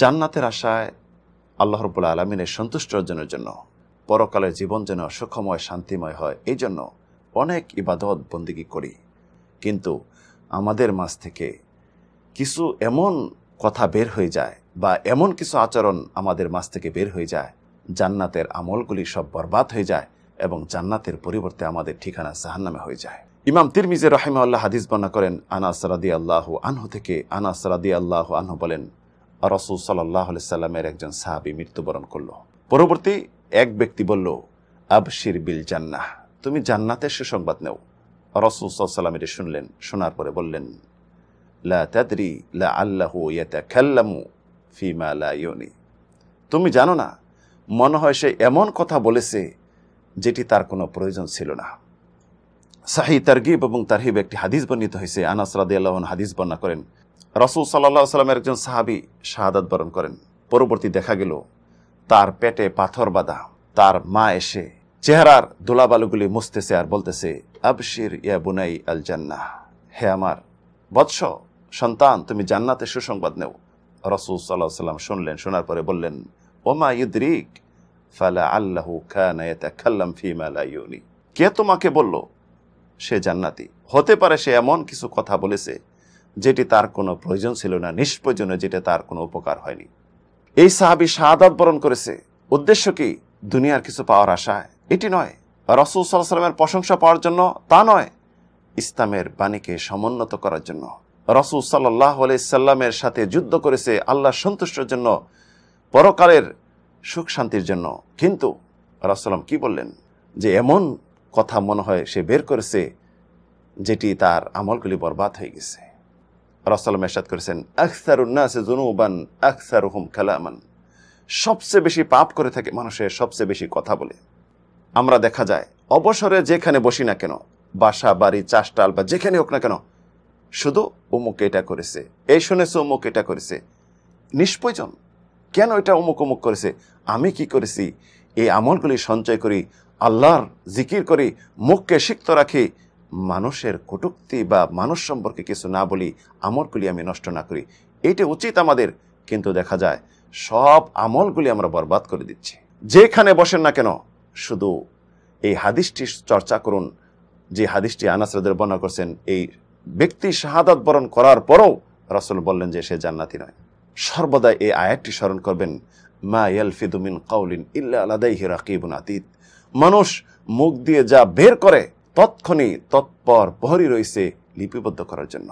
জান্নাতের আশায় আল্লাহ রবুল্লা আলমিনের সন্তুষ্ট অর্জনের জন্য পরকালের জীবন যেন সুখময় শান্তিময় হয় এই জন্য অনেক ইবাদত বন্দিগি করি কিন্তু আমাদের মাছ থেকে কিছু এমন কথা বের হয়ে যায় বা এমন কিছু আচরণ আমাদের মাছ থেকে বের হয়ে যায় জান্নাতের আমলগুলি সব বরবাদ হয়ে যায় এবং জান্নাতের পরিবর্তে আমাদের ঠিকানা জাহান্নামে হয়ে যায় ইমাম তিরমিজে রহিমা আল্লাহ হাদিস বর্ণনা করেন আনাস রাদি আল্লাহ আনহু থেকে আনাস রাদি আল্লাহ আনহু বলেন রসুল সাল্লাহ সাল্লামের একজন সাহাবি মৃত্যুবরণ করল পরবর্তী এক ব্যক্তি বলল আবশির বিল জান্নাহ তুমি জান্নাতের সুসংবাদ নেও রসুল সাল্লাম এটি শুনলেন শোনার পরে বললেন লা লা আল্লাহু ফিমা লা তুমি জানো না মনে হয় সে এমন কথা বলেছে যেটি তার কোনো প্রয়োজন ছিল না সাহি তারগিব এবং তারহিব একটি হাদিস বর্ণিত হয়েছে আনাস হাদিস বর্ণনা করেন রসুল সাল্লা সাল্লামের একজন সাহাবি শাহাদাত বরণ করেন পরবর্তী দেখা গেল তার পেটে পাথর বাঁধা তার মা এসে চেহারার দোলাবালুগুলি মুছতেছে আর বলতেছে আবশির ইয়া বুনাই আল জান্নাহ হে আমার বৎস সন্তান তুমি জান্নাতে সুসংবাদ নেও রসুল সাল্লাহ সাল্লাম শুনলেন শোনার পরে বললেন ওমা ইদ্রিক ফালা আল্লাহ খানায়াতাল্লাম ফিমালাইউনি কে তোমাকে বলল সে জান্নাতি হতে পারে সে এমন কিছু কথা বলেছে যেটি তার কোনো প্রয়োজন ছিল না নিষ্প্রয়োজনীয় যেটি তার কোনো উপকার হয়নি এই সাহাবি শাহাদ বরণ করেছে উদ্দেশ্য কি দুনিয়ার কিছু পাওয়ার আশায় এটি নয় রসুল সাল্লামের প্রশংসা পাওয়ার জন্য তা নয় ইসলামের বাণীকে সমুন্নত করার জন্য রসুল সাল্লাহ আলাইসাল্লামের সাথে যুদ্ধ করেছে আল্লাহ সন্তুষ্টের জন্য পরকালের সুখ শান্তির জন্য কিন্তু রসলাম কি বললেন যে এমন কথা মনে হয় সে বের করেছে যেটি তার আমলগুলি বরবাদ হয়ে গেছে রাসালাম এরশাদ করেছেন জুনুবান হুম কালামান সবচেয়ে বেশি পাপ করে থাকে মানুষের সবচেয়ে বেশি কথা বলে আমরা দেখা যায় অবসরে যেখানে বসি না কেন বাসা বাড়ি চাষটাল বা যেখানে হোক না কেন শুধু অমুক এটা করেছে এই শুনেছে অমুক এটা করেছে নিষ্প্রয়োজন কেন এটা অমুক অমুক করেছে আমি কি করেছি এই আমলগুলি সঞ্চয় করি আল্লাহর জিকির করি মুখকে সিক্ত রাখি মানুষের কটুক্তি বা মানুষ সম্পর্কে কিছু না বলি আমলগুলি আমি নষ্ট না করি এটা উচিত আমাদের কিন্তু দেখা যায় সব আমলগুলি আমরা বরবাদ করে দিচ্ছি যেখানে বসেন না কেন শুধু এই হাদিসটি চর্চা করুন যে হাদিসটি আনাসরাদের বর্ণনা করছেন এই ব্যক্তি শাহাদাত বরণ করার পরও রাসুল বললেন যে সে জান্নাতি নয় সর্বদা এই আয়াতটি স্মরণ করবেন মা ফিদুমিন কাউলিন ইল্লা আলাদাই হিরাকিবুন আতীত মানুষ মুখ দিয়ে যা বের করে তৎক্ষণে তৎপর প্রহরী রয়েছে লিপিবদ্ধ করার জন্য